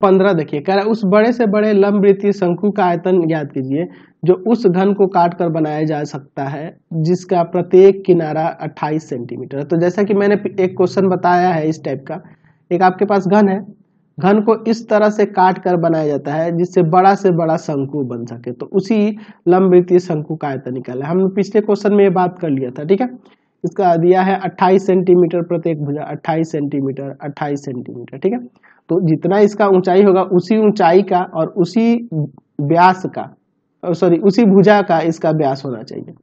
पंद्रह देखिए कह रहा है उस बड़े से बड़े लंब वृत्तीय शंकु का आयतन ज्ञात कीजिए जो उस घन को काट कर बनाया जा सकता है जिसका प्रत्येक किनारा 28 सेंटीमीटर तो जैसा कि मैंने एक क्वेश्चन बताया है इस टाइप का एक आपके पास घन है घन को इस तरह से काट कर बनाया जाता है जिससे बड़ा से बड़ा शंकु बन सके तो उसी लंब वृत्तीय शंकु का आयतन निकाला हमने पिछले क्वेश्चन में ये बात कर लिया था ठीक है इसका दिया है अट्ठाईस सेंटीमीटर प्रत्येक भुजा अट्ठाईस सेंटीमीटर अट्ठाईस सेंटीमीटर ठीक है तो जितना इसका ऊंचाई होगा उसी ऊंचाई का और उसी व्यास का सॉरी उसी भुजा का इसका व्यास होना चाहिए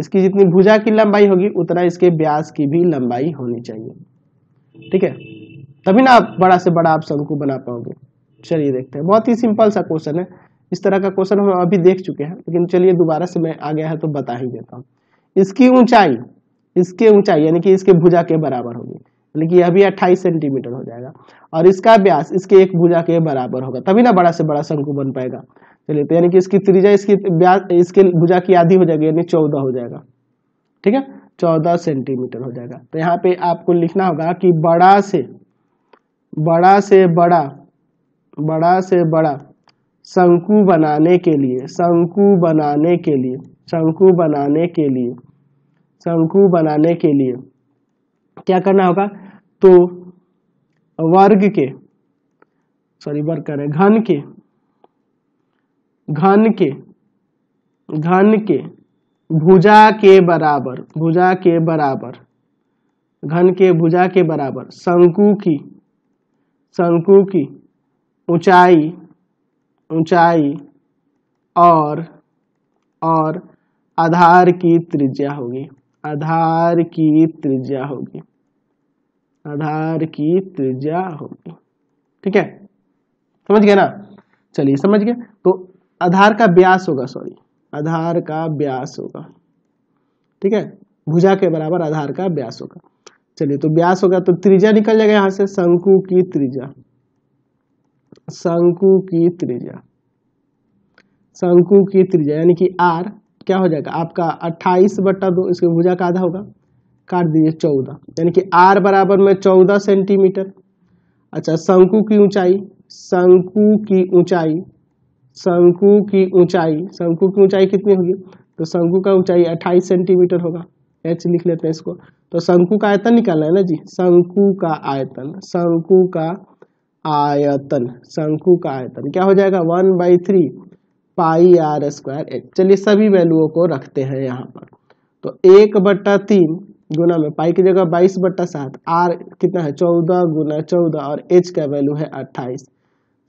इसकी जितनी भुजा की लंबाई होगी उतना इसके व्यास की भी लंबाई होनी चाहिए ठीक है तभी ना आप बड़ा से बड़ा आप शंकु बना पाओगे चलिए देखते हैं बहुत ही सिंपल सा क्वेश्चन है इस तरह का क्वेश्चन हम अभी देख चुके हैं लेकिन चलिए दोबारा से मैं आ गया है तो बता ही देता हूँ इसकी ऊंचाई इसके ऊंचाई यानी कि इसके भुजा के बराबर होगी यानी तो कि यह भी अट्ठाईस सेंटीमीटर हो जाएगा और इसका व्यास इसके एक भुजा के बराबर होगा तभी ना बड़ा से बड़ा शंकु बन पाएगा चलिए तो यानी कि इसकी त्रिजा इसकी व्यास इसके भुजा की आधी हो जाएगी यानी चौदह हो जाएगा ठीक है चौदह सेंटीमीटर हो जाएगा तो यहाँ पे आपको लिखना होगा कि बड़ा से बड़ा से बड़ा बड़ा से बड़ा शंकु बनाने के लिए शंकु बनाने के लिए शंकु बनाने के लिए शंकु बनाने के लिए क्या करना होगा तो वर्ग के सॉरी वर्ग कर घन के घन के घन के भुजा के बराबर भुजा के बराबर घन के भुजा के बराबर शंकु की शंकु की ऊंचाई ऊंचाई और और आधार की त्रिज्या होगी आधार की त्रिज्या होगी आधार की त्रिज्या होगी ठीक है समझ गया ना चलिए समझ गया तो आधार का व्यास होगा सॉरी आधार का व्यास होगा ठीक है भुजा के बराबर आधार का व्यास होगा चलिए तो व्यास होगा तो त्रिज्या निकल जाएगा यहां से शंकु की त्रिज्या शंकु की त्रिज्या शंकु की त्रिज्या यानी कि आर क्या हो जाएगा आपका 28 बट्टा दो इसके भुजा का आधा होगा काट दीजिए चौदह यानी कि आर बराबर में चौदह सेंटीमीटर अच्छा शंकु की ऊंचाई शंकु की ऊंचाई शंकु की ऊंचाई शंकु की ऊंचाई कितनी होगी तो शंकु का ऊंचाई अट्ठाईस सेंटीमीटर होगा एच लिख लेते हैं इसको तो शंकु का आयतन निकालना है ना जी शंकु का आयतन शंकु का आयतन शंकु का आयतन क्या हो जाएगा one by three pi r square h चलिए सभी वैल्यूओं को रखते हैं यहाँ पर तो एक बट्टा तीन गुना में पाई की जगह बाईस बट्टा सात आर कितना है चौदह गुना चौदह और एच का वैल्यू है अट्ठाईस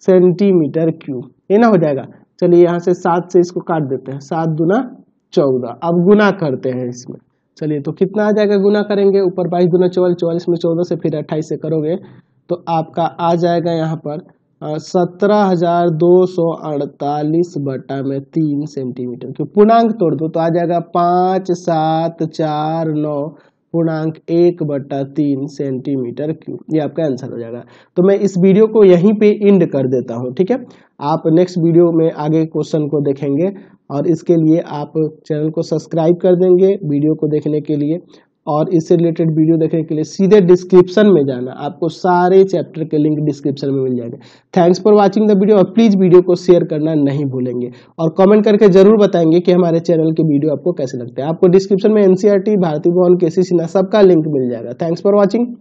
सेंटीमीटर क्यूब ये ना हो जाएगा चलिए यहाँ से सात से इसको काट देते हैं सात गुना चौदह अब गुना करते हैं इसमें चलिए तो कितना आ जाएगा गुना करेंगे ऊपर बाईस गुना चौवालीस चौवालीस में चौदह से फिर अट्ठाईस से करोगे तो आपका आ जाएगा यहाँ पर सत्रह हजार दो सौ अड़तालीस बटा में तीन सेंटीमीटर क्यों पूर्णांक तोड़ दो तो आ जाएगा पाँच सात चार नौ पूर्णांक एक बटा तीन सेंटीमीटर क्यू ये आपका आंसर हो जाएगा तो मैं इस वीडियो को यहीं पे इंड कर देता हूँ ठीक है आप नेक्स्ट वीडियो में आगे क्वेश्चन को देखेंगे और इसके लिए आप चैनल को सब्सक्राइब कर देंगे वीडियो को देखने के लिए और इससे रिलेटेड वीडियो देखने के लिए सीधे डिस्क्रिप्शन में जाना आपको सारे चैप्टर के लिंक डिस्क्रिप्शन में मिल जाएंगे thanks for watching the video और प्लीज़ वीडियो को शेयर करना नहीं भूलेंगे और कमेंट करके जरूर बताएंगे कि हमारे चैनल के वीडियो आपको कैसे लगते हैं आपको डिस्क्रिप्शन में एनसीआरटी भारती भवन के सिन्हा सबका लिंक मिल जाएगा थैंक्स फॉर वॉचिंग